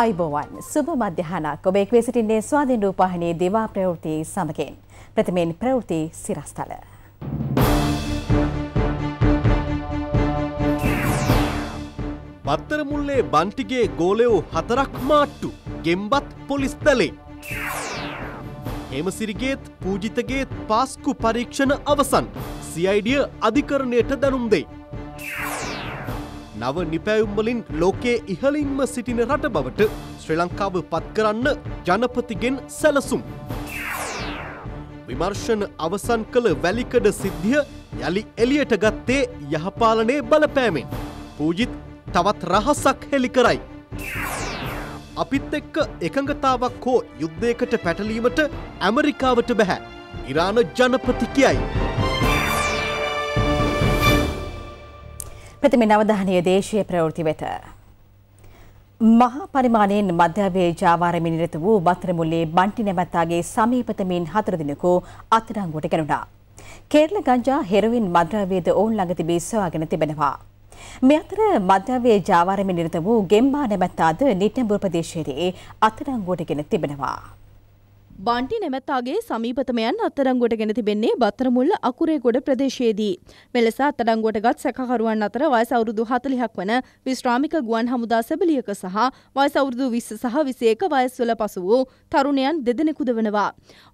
අයිබෝවන් සුබ මධ්‍යහනක් ඔබේ එක්වේ සිටින්නේ ස්වාධීන් රූපාහිනී දිවා ප්‍රවෘති සමගින්. ප්‍රථමයෙන් ප්‍රවෘති සිරස්තල. බත්තරමුල්ලේ බන්ටිගේ ගෝලයෝ හතරක් මාට්ටු ගෙම්බත් පොලිස්තලේ. හෙමසිරිගේත් පූජිතගේත් පාස්කු පරීක්ෂණ අවසන් සියයිඩිය අධිකරණයට දැනුම් දෙයි. නව නිපැවුම්වලින් ලෝකයේ ඉහලින්ම සිටින රට බවට ශ්‍රී ලංකාව පත් කරන්න ජනපතිගෙන් සැලසුම්. විමර්ශන අවසන් කළ වැලිකඩ සිද්ධිය යළි එලියට ගත්තේ යහපාලනයේ බලපෑමෙන්. පූජිත් තවත් රහසක් හෙළි කරයි. අපිත් එක්ක එකඟතාවක් හෝ යුද්ධයකට පැටලීමට ඇමරිකාවට බැහැ. ඉරාන ජනපති කියයි. ප්‍රථම නවධානය දේශය ප්‍රවෘති වෙත. මහා පරිමාණයෙන් මධ්‍යාවේ ජාවාරමින් නිරත වූ වත්තරමුල්ලේ බන්ටි නැමැත්තාගේ සමීපතමින් හතර දිනකු අත්අඩංගුවට ගැනුණා. කේරළ ගංජා හෙරොයින් මද්‍රව්‍යද ඔවුන් ළඟ තිබී සොයාගෙන තිබෙනවා. මේ අතර මධ්‍යාවේ ජාවාරමින් නිරත වූ ගෙම්බා නැමැත්තාද නිට්ටඹුර ප්‍රදේශයේදී අත්අඩංගුවට ගෙන තිබෙනවා. බන්ටි නැමැත්තාගේ සමීපතමයන් අත්තරංගොට ගෙන තිබෙන්නේ බත්තරමුල්ල අකුරේගොඩ ප්‍රදේශයේදී. මෙලෙස අත්තරංගොටගත් සැකකරුවන් අතර වයස අවුරුදු 40ක් වන විශ්‍රාමික ගුවන් හමුදා සැබලියක සහ වයස අවුරුදු 20 සහ 21 වයස්වල පසු වූ තරුණයන් දෙදෙනෙකුද වෙනවා.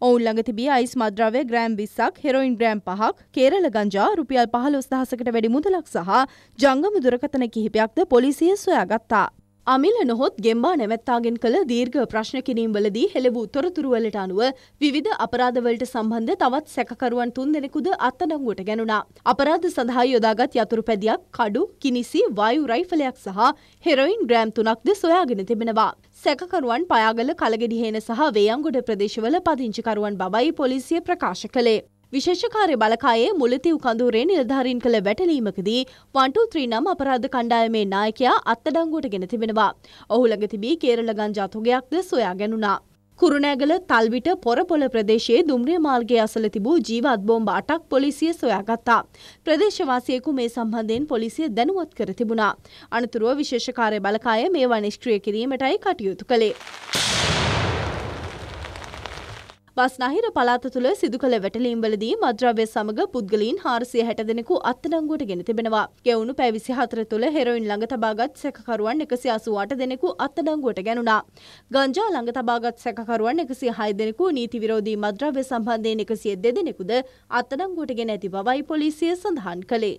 ඔවුන් ළඟ තිබිය අයිස් මද්‍රව්‍ය ග්‍රෑම් 20ක්, හෙරොයින් ග්‍රෑම් 5ක්, කේරළ ගංජා රුපියල් 15000කට වැඩි මුදලක් සහ ජංගම දුරකථන කිහිපයක්ද පොලිසිය සොයාගත්තා. අමිල නොහොත් ගෙම්බා නැවැත්තාගෙන් කළ දීර්ඝ ප්‍රශ්න කිරීම්වලදී හෙළ වූ තොරතුරුවලට අනුව විවිධ අපරාධවලට සම්බන්ධ තවත් සැකකරුවන් තුන් දෙනෙකුද අත්අඩංගුවට ගැනුණා. අපරාධ සඳහා යොදාගත් යතුරුපැදියක්, කඩු, කිනිසි, වායු රයිෆලයක් සහ හෙරොයින් ග්‍රෑම් තුනක්ද සොයාගෙන තිබෙනවා. සැකකරුවන් පයාගල කලගෙඩිහේන සහ වේයන්ගොඩ ප්‍රදේශවල පදිංචිකරුවන් බවයි පොලිසිය ප්‍රකාශ කළේ. විශේෂකාරය බලකායේ මුලතිව් කඳුරේ නිලධාරීන් කළ වැටලීමකදී 123 නම් අපරාධ කණ්ඩායමේ නායකයා අත්අඩංගුවට ගෙන තිබෙනවා. ඔහු ළඟ තිබී කේරළ ගංජා තොගයක්ද සොයා ගැනුණා. කුරුණෑගල තල්විට පොරපොල ප්‍රදේශයේ දුම්රිය මාර්ගය අසල තිබූ ජීවත් බෝම්බ අටක් පොලිසිය සොයාගත්තා. ප්‍රදේශවාසියෙකු මේ සම්බන්ධයෙන් පොලිසිය දැනුවත් කර තිබුණා. අනතුරුව විශේෂකාරය බලකාය මේවා නිෂ්ක්‍රිය කිරීමටයි කටයුතු කළේ. බස්නාහිර පළාත තුළ සිදු කළ වැටලීම්වලදී මද්‍රව්‍ය සමග පුද්ගලීන් හාරසිය හැට දෙනෙකු අත්අඩංගුවට ගෙන තිබෙනවා. ගෙවුණු පැ විසි හතර තුළ හෙරොයින් ළඟ තබාගත් සැකකරුවන් එකසි අසුවාට දෙනෙකු අත්අඩංගුවට ගැනුණා. ගංජා ළඟ තබාගත් සැකකරුවන් එකසි හය දෙනෙකු නීති විරෝධී මද්‍රව්‍ය සම්බන්ධයෙන් එකසිය දෙදෙනෙකුද අත්අඩංගුවට ගෙන ඇති බවයි පොලිසිය සඳහන් කළේ.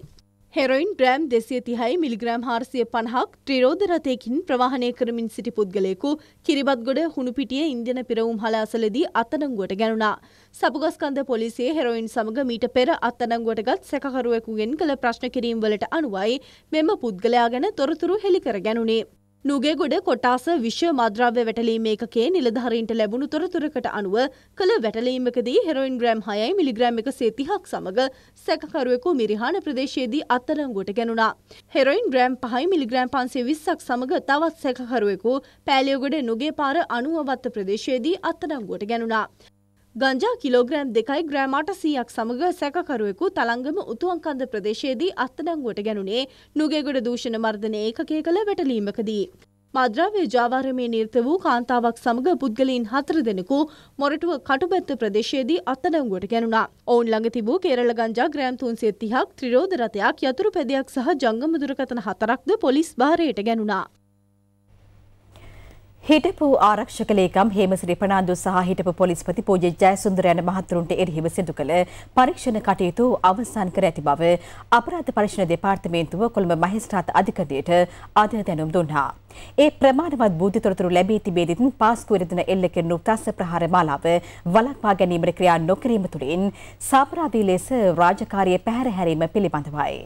හෙරොයින් ග්‍රෑම් දෙසිය තිහයි මිලිග්‍රෑම් හාරසිය පණහක් ත්‍රරෝධ රථයකින් ප්‍රවාහනය කරමින් සිටි පුද්ගලයෙකු කිරිබත්ගොඩ හුණුපිටිය ඉන්දින පිරවුම් හලාසලදී අත්තනංගුවට ගැනුණා. සබුගස්කන්ද පොලිසිය හෙරොයින් සමග මීට පෙර අත්තනංගුවටගත් සැකරුවෙකුගෙන් කළ ප්‍රශ්න කිරීම්වලට අනුවයි මෙම පුද්ගලයා ගැන තොරතුරු හෙළිකර ගැනුණේ. නුගේගොඩ කොටාස විශ්ව මද්‍රව්‍ය වැටලීම එකකේ නිලධාරීන්ට ලැබුණු තොරතුරකට අනුව කළ වැටලීමකදී හෙරොයින් ග්‍රෑම් 6යි මිලිග්‍රෑම් 130ක් සමග සැකකරුවෙකු මිරිහාන ප්‍රදේශයේදී අත්අඩංගුවට ගැනුණා. හෙරොයින් ග්‍රෑම් 5යි මිලිග්‍රෑම් 520ක් සමග තවත් සැකකරුවෙකු පෑලියගොඩ නුගේපාර 90 වත්ත ප්‍රදේශයේදී අත්අඩංගුවට ගැනුණා. ගංජා කිලෝග්‍රෑම් දෙකයි ග්‍රෑම් අටසීයක් සමඟ සැකකරුවෙකු තලංගම උතුවන්කන්ද ප්‍රදේශයේදී අත්තඩංගුවට ගැනුණේ නුගේගොඩ දූෂණ මර්ධන ඒකකය කළ වැටලීමකදී. මද්‍රාවය ජාවාරමේ නිර්ත වූ කාන්තාවක් සමඟ පුද්ගලීන් හතර දෙනෙකු මොරටුව කටුබැත්ත ප්‍රදේශයේදී අත්තඩංගුවට ගැනුණා. ඔවුන් ළඟ තිබූ කේරළ ගංජා ග්‍රෑම් තුන්සේ තිහක් ත්‍රිරෝධ රථයක් යතුරු පැදයක් සහ ජංගම දුරකථන හතරක්ද පොලිස් භාරයට ගැනුණා. හිටපු ආරක්ෂක ලේකම් හේමසිරි ප්‍රනාන්දු සහ හිටපු පොලිස්පති පූජ්‍ය ජයසුන්දර යන මහතුරුන්ට එරෙහිව සිදු කළ පරීක්ෂණ කටයුතු අවසන් කර ඇති බව අපරාධ පරීක්ෂණ දෙපාර්තමේන්තුව කොළඹ මහේස්ත්‍රාත් අධිකරණයට අද දැනුම් දුන්නා. ඒ ප්‍රමාණවත් බූදි තොරතුරු ලැබී තිබේදෙත් පාස්කු එරදෙන එල්ල කෙරෙනු ත්‍රස්ස ප්‍රහාර මාලාව වළක්වා ගැනීමට ක්‍රියා නොකිරීම තුළින් සාපරාධී ලෙස රාජකාරිය පැහැර හැරීම පිළිබඳවයි.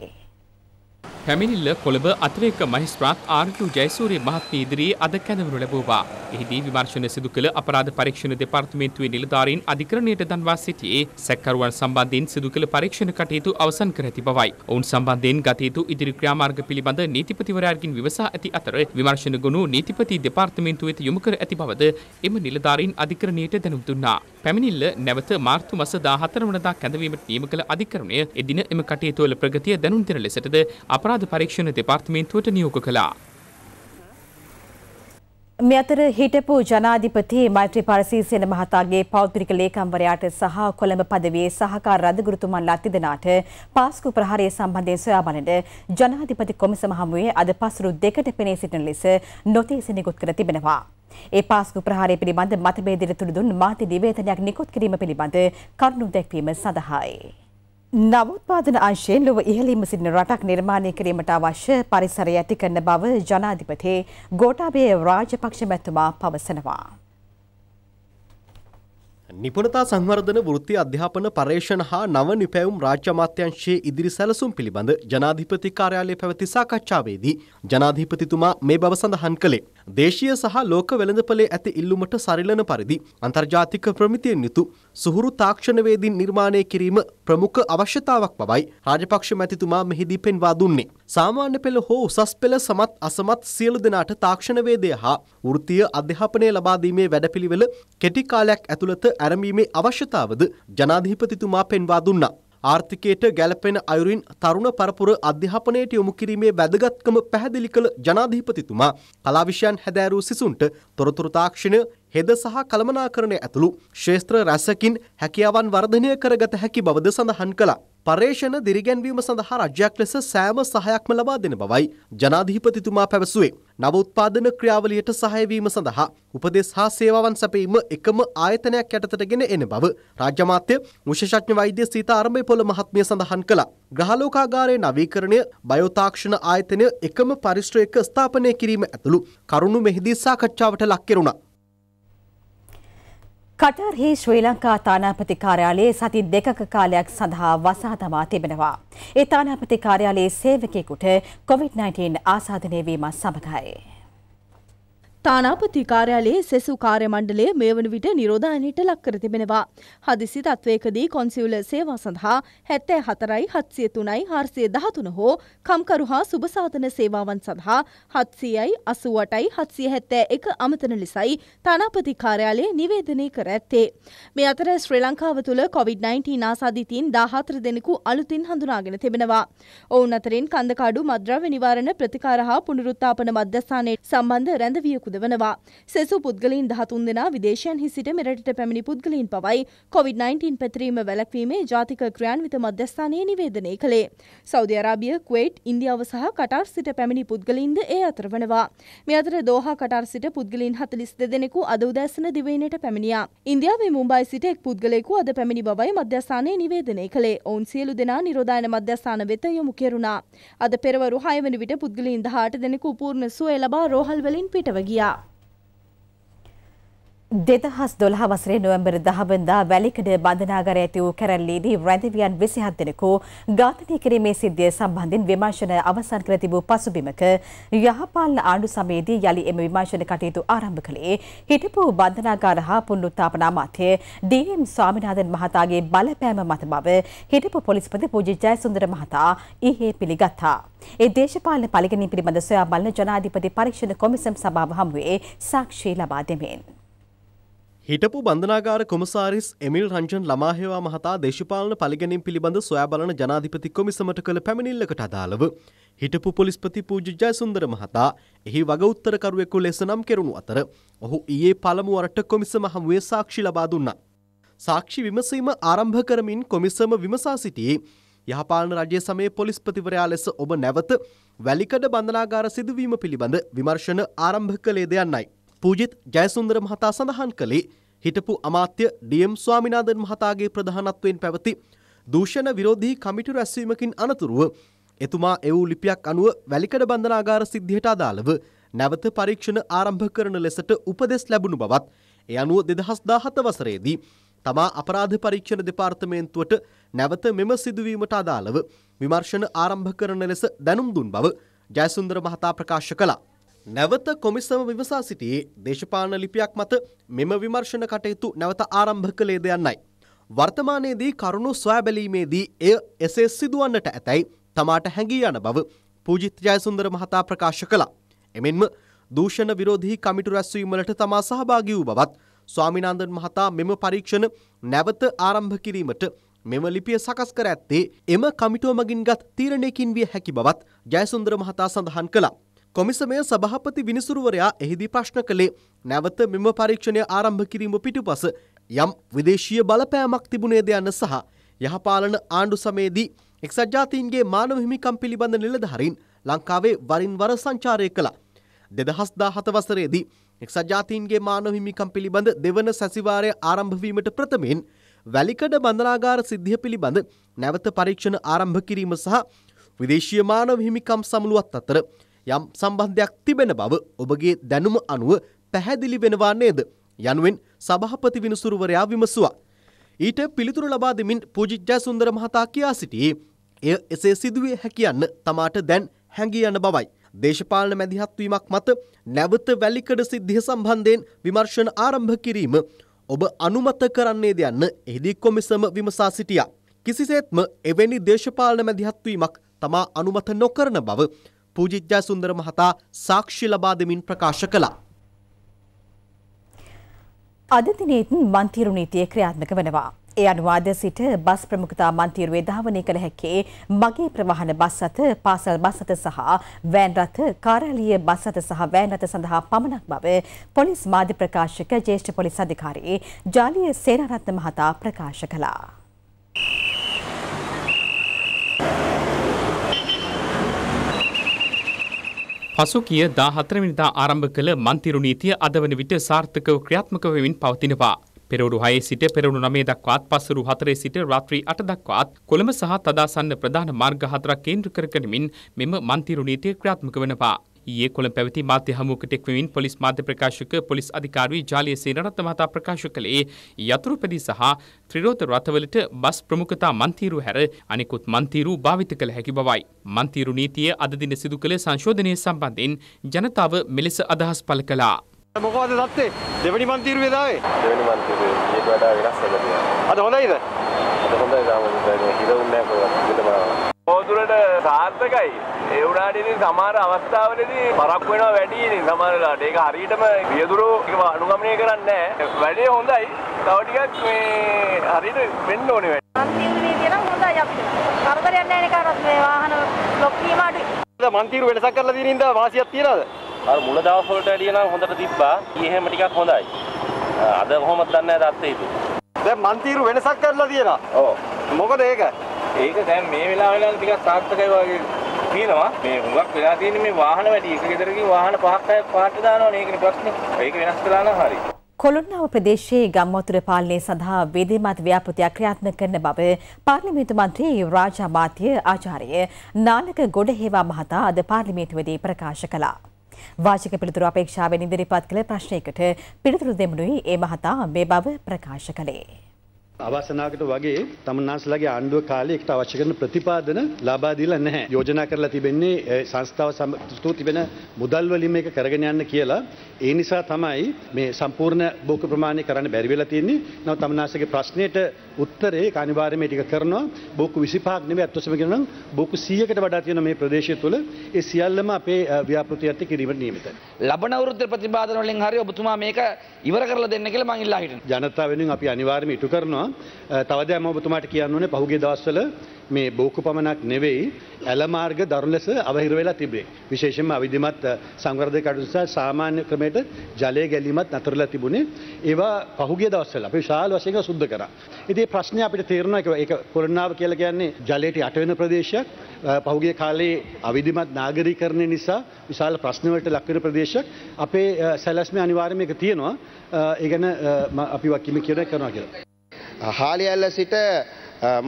පැමිණිල්ල කොළඹ අතිරේක මහිස්ත්‍රාත් ආර්.ටු ජයසූරිය මහත්මිය ඉදිරියේ අද කැඳවනු ලැබුවා. එහිදී විමර්ශන සිදු කළ අපරාධ පරීක්ෂණ දෙපාර්තමේන්තුවේ නිලධාරීන් අධිකරණයට දන්වා සිටියේ සැකකරුවන් සම්බන්ධයෙන් සිදු කළ පරීක්ෂණ කටයුතු අවසන් කර ඇති බවයි. ඔවුන් සම්බන්ධයෙන් ගත යුතු ඉදිරි ක්‍රියාමාර්ග පිළිබඳ නීතිපතිවරයාගෙන් විමසා ඇති අතර විමර්ශන ගුණු නීතිපති දෙපාර්තමේන්තුවේ යොමු කර ඇති බවද එම නිලධාරීන් අධිකරණයට දැනුම් දුන්නා. පැමිණිල්ල නැවත මාර්තු මස 14 වනදා කැඳවීමට නියම කළ අධිකරණය එදින එම කටයුතු වල ප්‍රගතිය දැනුම් දෙන ලෙසටද අපරාධ අපරාධ පරීක්ෂණ දෙපාර්තමේන්තුවට නියෝග කළා. මේ අතර හිටපු ජනාධිපති මෛත්‍රී පාරසීසේන මහතාගේ පෞද්ගලික ලේකම්වරයාට සහ කොළඹ පදවියේ සහකාර රදගුරුතුමන්ලා තිදෙනාට පාස්කු ප්‍රහාරය සම්බන්ධයෙන් සොයා බලන ජනාධිපති කොමිසම හමුවේ අද පසුරු දෙකට පෙනී සිටින ලෙස නොතීසි නිකුත් කර තිබෙනවා. ඒ පාස්කු ප්‍රහාරය පිළිබඳ මතභේදයට තුඩු දුන් මාධ්‍ය නිවේදනයක් නිකුත් කිරීම පිළිබඳ කරුණු දැක්වීම සඳහායි. නවෝත්පාදන අංශයෙන් ලොව ඉහළීම සිටින රටක් නිර්මාණය කිරීමට අවශ්‍ය පරිසරය ඇති කරන බව ජනාධිපති ගෝඨාභය රාජපක්ෂ මැතිතුමා පවසනවා. නිපුණතා සංවර්ධන වෘත්ති අධ්‍යාපන පර්යේෂණ හා නව නිපැවුම් රාජ්‍ය අමාත්‍යංශයේ ඉදිරි සැලසුම් පිළිබඳ ජනාධිපති කාර්යාලයේ පැවති සාකච්ඡාවේදී ජනාධිපතිතුමා මේ බව සඳහන් කළේ. දේශීය සහ ලෝක වෙළඳපලේ ඇති ඉල්ලුමට සරිලන පරිදි අන්තර්ජාතික ප්‍රමිතියෙන් යුතු සුහුරු තාක්ෂණවේදීන් නිර්මාණය කිරීම ප්‍රමුඛ අවශ්‍යතාවක් බවයි රාජපක්ෂ මැතිතුමා මෙහිදී පෙන්වා දුන්නේ. සාමාන්‍ය පෙළ හෝ උසස් පෙළ සමත් අසමත් සියලු දෙනාට තාක්ෂණවේදය හා වෘත්තීය අධ්‍යාපනය ලබාදීමේ වැඩපිළිවෙල කෙටි කාලයක් ඇතුළත ඇරඹීමේ අවශ්‍යතාවද ජනාධිපතිතුමා පෙන්වා දුන්නා. ආර්ථිකයට ගැළපෙන අයුරින් තරුණ පරපුර අධ්‍යාපනයට යොමු කිරීමේ වැදගත්කම පැහැදිලි කළ ජනාධිපතිතුමා කලාවිෂයන් හැදෑරූ සිසුන්ට තොරතුරු තාක්ෂණය හෙද සහ කළමනාකරණය ඇතුළු ශේත්‍ර රැසකින් හැකියාවන් වර්ධනය කරගත හැකි බවද සඳහන් කළා. පර්යේෂණ දිරිගැන්වීම සඳහා රජයක් ලෙස සෑම සහයක්ම ලබා දෙන බවයි ජනාධිපතිතුමා පැවසුවේ. නවඋත්පාදන ක්‍රියාවලියට සහයවීම සඳහා උපදෙස් හා සේවාවන් සැපීම එකම ආයතනයක් යටතටගෙන එන බව රාජ්‍යමාත්‍ය විශේෂඥ වෛද්‍ය සීතාරම්භය පොළ මහත්මිය සඳහන් කළා. ග්‍රහලෝකාගාරයේ නවීකරණය බයෝතාක්ෂණ ආයතනය එකම පරිශ්‍රයක ස්ථාපනය කිරීම ඇතුළු කරුණු මෙහිදී සාකච්ඡාවට ලක් කෙරුණා. කටාර්හි ශ්‍රී ලංකා තානාපති කාර්යාලයේ සති දෙකක කාලයක් සඳහා වසා දමා තිබෙනවා. ඒ තානාපති කාර්යාලයේ සේවකයෙකුට COVID-19 ආසාදනය වීමත් සමගයි. තානාපති කාර්යාලයේ සෙසු කාර්ය මණ්ඩලය මේ වන විට නිරෝධායනයට ලක් කර තිබෙනවා. හදිසි තත්ත්වයකදී කොන්සිවුල සේවා සඳහා හැත්තෑ හතරයි හත්සිය තුනයි හාර්සය දහතුන හෝ කම්කරු හා සුභසාධන සේවාවන් සඳහා හත්සියයි අසුවටයි හත්සිය හැත්තෑ එක අමතන ලෙසයි තානාපති කාර්යාලය නිවේදනය කර ඇත්තේ. මේ අතර ශ්‍රී ලංකාව තුළ කොවිD-19 නාසාධීතීන් දාහතර දෙනෙකු අලුතින් හඳුනාගෙන තිබෙනවා. ඔවුන් අතරින් කන්දකාඩු මද්‍රව්‍ය නිවාරණ ප්‍රතිකාර හා පුනරුත්ථාපන මධ්‍යස්ථානයේ සම්බන්ධ රැඳවියකු පුද වනවා. සෙසු පුද්ගලින් දහතුන් දෙනා විදේශයන් හිසිට මෙරටට පැමිණි පුද්ගලින් පවයි COොVID-19 පැතරීම වැලක්වීමේ ජාතික ක්‍රියාන්විත මධ්‍යස්ථානයේ නිවේදනය කළේ. සෞදි අරාබිය කුවේට් ඉන්දියාව සහ කටර් සිට පැමිණි පුද්ගලින්ද ඒ අතර වනවා. මේ අතර දෝහා කටර් සිට පුද්ගලින් හතලිස් දෙදෙනෙකු අද උදැසන දිවයිනට පැමිණියා. ඉන්දියාවේ මුම්බයි සිට එක් පුද්ගලයෙකු අද පැමිණි බවයි මධ්‍යස්ථානයේ නිවේදනය කළේ. ඔවුන් සියලු දෙනා නිරෝධායන මධ්‍යස්ථාන වෙත යොමු කෙරුණා. අද පෙරවරු 6 වෙනි විට පුද්ගලයන් 18 දෙනෙකු පූර්ණ සුවය ලබා රෝහල් වලින් පිටව ගියා. Yeah. දෙදහස් දොළහ වසරේ නොවැම්බර් දහවන්දා වැලිකඩ බඳනාගර ඇති වූ කැරල්ලේදී රැඳවියන් විසිහත් දෙනෙකු ඝාතනය කිරීමේ සිද්ධිය සම්බන්ධයෙන් විමර්ශන අවසන් කර තිබූ පසුබිමක යහපාලන ආණ්ඩු සමයේදී යළි එම විමර්ශන කටයුතු ආරම්භ කළේ හිටපු බන්ධනාගාර හා පුනරුත්ථාපන අමාත්‍ය ඩී.එම්. ස්වාමිනාథන් මහතාගේ බලපෑම මත බව හිටපු පොලිස්පති පූජ්‍ය ජයසුන්දර මහතා ඊයේ පිළිගත්තා. ඒ දේශපාලන පරිගණීම් පිළිබඳ සොයා බලන ජනාධිපති පරීක්ෂණ කොමිසම් සභාව හමුවේ සාක්ෂි ලබා දෙමින් හිටපු බන්ධනාගාර කොමසාරිස් එමිල් රංජන් ළමාහේවා මහතා දේශපාලන පලිගැනීම් පිළිබඳ සොයා බලන ජනාධිපති කොමිසමට කළ පැමිණිල්ලකට අදාළව හිටපු පොලිස්පති පූජ්‍ය ජයසුන්දර මහතා එහි වගඋත්තරකරුවෙකු ලෙස නම් කෙරුණු අතර ඔහු ඊයේ පළමු වරට කොමිසම හමුවේ සාක්ෂි ලබා දුන්නා. සාක්ෂි විමසීම ආරම්භ කරමින් කොමිසම විමසා සිටියේ යහපාලන රජය සමයේ පොලිස්පතිවරයා ලෙස ඔබ නැවත වැලිකඩ බන්ධනාගාර සිදුවීම පිළිබඳ විමර්ශන ආරම්භ කළේද යන්නයි. පූජිත් ජයසුන්දර මහතා සඳහන් කළේ හිටපු අමාත්‍ය ඩීම් ස්වාමිනාදන් මහතාගේ ප්‍රධානත්වයෙන් පැවති දූෂණ විරෝධී කමිටු රැස්වීමකින් අනතුරුව එතුමා එවූ ලිපියක් අනුව වැලිකඩ බන්ධනාගාර සිද්ධියට අදාළව නැවත පරීක්ෂණ ආරම්භ කරන ලෙසට උපදෙස් ලැබුණු බවත් ඒ අනුව දෙදහස් දාහත වසරේදී තමා අපරාධ පරීක්ෂණ දෙපාර්තමේන්තුවට නැවත මෙම සිදුවීමට අදාළව විමර්ශන ආරම්භ කරන ලෙස දැනුම් දුන් බව ජයසුන්දර මහතා ප්‍රකාශ කළා. නැවත කොමිසම විමසා සිටියේ දේශපාලන ලිපියක් මත මෙම විමර්ශන කටයුතු නැවත ආරම්භ කළේද යන්නයි. වර්තමානයේදී කරුණු සොයාබැලීමේදී එය එසේ සිදුවන්නට ඇතැයි තමාට හැඟී යන බව පූජිත් ජයසුන්දර මහතා ප්‍රකාශ කළා. එමෙන්ම දූෂණ විරෝධී කමිටු රැස්වීම වලට තමා සහභාගී වූ බවත් ස්වාමිනාන්දන් මහතා මෙම පරීක්ෂණ නැවත ආරම්භ කිරීමට මෙම ලිපිය සකස් කර ඇත්තේ එම කමිටුව මගින්ගත් තීරණයකින් විය හැකි බවත් ජයසුන්දර මහතා සඳහන් කළා. කොමිසමය සභහපති විනිසුරුවරයා එහිදී ප්‍රශ්න කළේ නැවත මෙම පරීක්ෂණය ආරම්භ කිරීම පිටුපස යම් විදේශීය බලපෑමක් තිබුණේද යන්න සහ යහපාලන ආණ්ඩු සමයේදී එක්සත් ජාතීන්ගේ මානව හිමිකම් පිළිබඳ නිලධාරීන් ලංකාවේ වරින් වර සංචාරය කළා. 2017 වසරේදී එක්සත් ජාතීන්ගේ මානව හිමිකම් පිළිබඳ දෙවන සැසිවාරය ආරම්භ වීමට ප්‍රථමයෙන් වැලිකඩ බන්ධනාගාර සිද්ධිය පිළිබඳ නැවත පරීක්ෂණ ආරම්භ කිරීම සහ විදේශීය මානව හිමිකම් සමුළුවත් අතර යම් සම්බන්ධයක් තිබෙන බව ඔබගේ දැනුම අනුව පැහැදිලි වෙනවා නේද? යනුවෙන් සභාපති විනිසුරුවරයා විමසුවා. ඊට පිළිතුරු ලබා දෙමින් පූජිත්ජා සුන්දර මහතා කියා සිටියේ එය එසේ සිදුවේ හැකියන්න තමාට දැන් හැඟී යන බවයි. දේශපාලන මැදිහත් වීමක් මත නැවත වැලිකඩ සිද්ධිය සම්බන්ධයෙන් විමර්ශන ආරම්භ කිරීම ඔබ අනුමත කරන්නේද යන්න එහිදී කොමිසම විමසා සිටියා. කිසිසේත්ම එවැනි දේශපාලන මැදිහත් වීමක් තමා අනුමත නොකරන බව පූජිත්ජා සුන්දර මහතා සාක්ෂි ලබා දෙමින් ප්‍රකාශ කළා. අද දිනේත් මන්තිරු නීතිය ක්‍රියාත්මක වෙනවා. ඒ අනුවාද සිට බස් ප්‍රමුඛතා මන්තිරුවේ ධාවනය කළ හැකේ මගේ ප්‍රවාහන බස් අත, පාසල් බස් අත සහ වෑන් රථ, කාර්යාලීය බස් අත සහ වෑන් රථ සඳහා පමණක් බව පොලිස් මාධ්‍ය ප්‍රකාශක ජ්‍යෙෂ්ඨ පොලිස් අධිකාරී ජාලිය සේනාරත්න මහතා ප්‍රකාශ කළා. පසුගිය 14 වෙනිදා ආරම්භ කළ මන්තිරු නීතිය අද වන විට සාර්ථකව ක්‍රියාත්මක වෙමින් පවතිනවා. පෙරවරු 6 සිට පෙරවරු 9 දක්වාත් පසුරු 4 සිට රාත්‍රී 8 දක්වාත් කොළඹ සහ තදාසන්න ප්‍රධාන මාර්ග හතරක් කේන්ද්‍ර කරගෙනමින් මෙම මන්තිරු නීතිය ක්‍රියාත්මක වෙනවා. ඊයේ කොළඹ පැවති මාධ්‍ය හමුවකට එක්වමින් පොලිස් මාධ්‍ය ප්‍රකාශක පොලිස් අධිකාරී ජාලිය සේනරත්න මහතා ප්‍රකාශ කළේ යතුරුපැදි සහ ත්‍රිරෝත රථවලට බස් ප්‍රමුඛතා මන්තීරු හැර අනෙකුත් මන්තීරු භාවිත කළ හැකි බවයි. මන්තීරු නීතිය අද දින සිදු කළ සංශෝධනය සම්බන්ධයෙන් ජනතාව මෙලෙස අදහස් පළ කළා. මොකවද තත්ත්වේ? දෙවනි මන්තීරුවේ දාවේ? දෙවනි මන්තීරුවේ ඊට වඩා වෙනස් වෙලා තියෙනවා. අද හොඳයිද? අද හොඳයි තාම හිරුන්නේ නැහැ කොහෙවත්. පෝදුරට සාර්ථකයි ඒවුනාටනි සමාර අවස්ථාවලදී පරක් වෙනවා වැඩිනි සමාරලාට ඒක හරියටම වියදුරෝ අනුගමනය කරන්න වැඩේ හොඳයි තවටිකක් මේ හරිට වෙන්න ඕනේ වැඩ අන්තිමනේ කියලා හොඳයි අපිට කරදරයක් නැහැ නේ කාටවත් මේ වාහන බ්ලොක් වීම අඩුයි මන්තිරු වෙනසක් කරලා තියෙන ඉඳ වාසියක් තියනද අර මුල දවස් වලට වැඩිය නම් හොඳට තිබ්බා ඊහෙම ටිකක් හොඳයි අද කොහොමද දන්නේ නැහැ තාත්තේ ඉතින් දැන් මන්තිරු වෙනසක් කරලා තියෙනවා ඔව් මොකද ඒක ඒක දැන් මේ වෙලාවේ නම් ටිකක් සාර්ථකයි වගේ තියෙනවා. මේ හුඟක් වෙලා තියෙන්නේ මේ වාහන වැඩි. එක ගෙදරකින් වාහන පහක් හයක් පාට දානවනේ. ඒකනේ ප්‍රශ්නේ. ඒක වෙනස් කළා නම් හරියි. කොළොන්නාව ප්‍රදේශයේ ගම්වතුර පාලනය සඳහා වේදේමත් ව්‍යාපෘතියක් ක්‍රියාත්මක කරන බව පාර්ලිමේන්තු මන්ත්‍රී රාජා මාත්‍ය ආචාර්ය නාලක ගොඩහේවා මහතා අද පාර්ලිමේන්තුවේදී ප්‍රකාශ කළා. වාචික පිළිතුරු අපේක්ෂාවෙන් ඉදිරිපත් කළ ප්‍රශ්නයකට පිළිතුරු දෙමනුයි ඒ මහතා මේ බව ප්‍රකාශ කළේ. අවාසනාවකට වගේ තමන්නාසලාගේ ආණ්ඩුව කාලේ එකට අවශ්‍ය කරන ප්‍රතිපාදන ලබා දීලා නැහැ. යෝජනා කරලා තිබෙන්නේ සංස්ථාව සමතු තිබෙන මුදල් වලින් මේක කරගෙන යන්න කියලා. ඒ නිසා තමයි මේ සම්පූර්ණ බෝක ප්‍රමාණය කරන්න බැරි වෙලා තියෙන්නේ. නමුත් තමන්නාසගේ ප්‍රශ්නෙට උත්තරේ අනිවාර්යයෙන්ම ටික කරනවා. බෝක 25ක් නෙවෙයි අත්වසම කියනනම් බෝක 100කට වඩා තියෙන මේ ප්‍රදේශය තුළ ඒ සියල්ලම අපේ ව්‍යාපෘතියට කිරීමට නියමිතයි. ලබන අවුරුද්දේ ප්‍රතිපාදන වලින් හරි ඔබතුමා මේක ඉවර කරලා දෙන්න කියලා මම ඉල්ලා හිටිනවා. ජනතාව වෙනුවෙන් අපි අනිවාර්යයෙන්ම ඉටු කරනවා. තවද ඇම ඔබතුමාට කියන්න ඕනේ පහුගේ දවස්වල මේ බෝකු පමණක් නෙවෙයි ඇලමාර්ග දරුණු ලෙස අවහිර වෙලා තිබේ. විශේෂයෙන්ම අවිධිමත් සංවර්ධක කටයුතු නිසා සාමාන්‍ය ක්‍රමයට ජලය ගැලීමත් නතරලා තිබුණේ. ඒවා පහුගිය දවස්වල අපි විශාල වශයෙන් සුද්ධ කරා. ඉතින් මේ ප්‍රශ්නේ අපිට තේරෙනවා ඒක කොළනාව කියලා කියන්නේ ජලයට යට වෙන ප්‍රදේශයක්. පහුගිය කාලේ අවිධිමත් නාගරීකරණය නිසා විශාල ප්‍රශ්න වලට ලක් වෙන ප්‍රදේශයක් අපේ සැලැස්මේ අනිවාර්යයෙන්ම ඒක තියෙනවා. ඒ ගැන අපි වකිම කියන කරනවා කියලා. හාලිඇල්ල සිට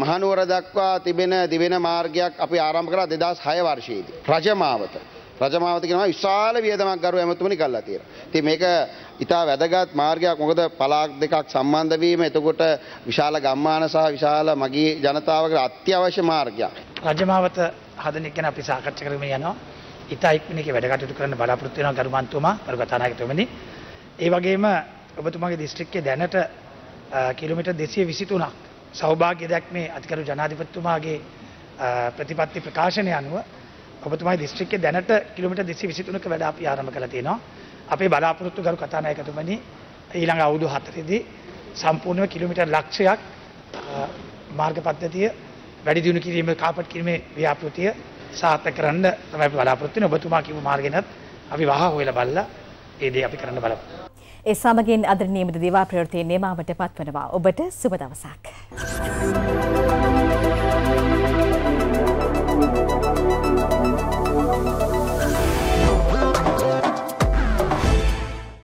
මහනුවර දක්වා තිබෙන දිවෙන මාර්ගයක් අපි ආරම්භ කළා 2006 වර්ෂයේදී. රජමාවත. රජමාවත කියනවා විශාල වියදමක් ගරු ඇමතුමනි කළා කියලා. ඉතින් මේක ඉතා වැදගත් මාර්ගයක්. මොකද පළාත් දෙකක් සම්බන්ධ වීම එතකොට විශාල ගම්මාන සහ විශාල මගී ජනතාවකට අත්‍යවශ්‍ය මාර්ගයක්. රජමාවත හදන එක ගැන අපි සාකච්ඡා කරගෙන යනවා. ඉතා ඉක්මනින් ඒක වැඩ කටයුතු කරන්න බලාපොරොත්තු වෙනවා ගරු මන්තුමා, ගරු කථානායකතුමනි. ඒ වගේම ඔබතුමාගේ දිස්ත්‍රික්කයේ දැනට කිලෝමීටර් 223ක් සෞභාග්‍ය දැක්මේ අධිකරු ජනාධිපතිතුමාගේ ප්‍රතිපත්ති ප්‍රකාශනය අනුව ඔබතුමයි දිස්ත්‍රික්කයේ දැනට කිලෝමීටර් 223ක වැඩ අපි ආරම්භ කළා තියෙනවා. අපේ බලාපොරොත්තු ගරු කතානායකතුමනි ඊළඟ අවුරුදු 4ෙදි සම්පූර්ණව කිලෝමීටර් ලක්ෂයක් මාර්ග පද්ධතිය වැඩි දියුණු කිරීම කාපට් කිරීමේ ව්‍යාපෘතිය සාර්ථක කරන්න තමයි අපි බලාපොරොත්තු වෙන්නේ. ඔබතුමා කියපු මාර්ගෙනත් අපි වහා හොයලා බලලා ඒ දේ අපි කරන්න බලාපොරොත්තු ඒ සමගින් අද නියමිත දිවා ප්‍රවෘත්ති නියමාවට පත්වනවා. ඔබට සුබ දවසක්.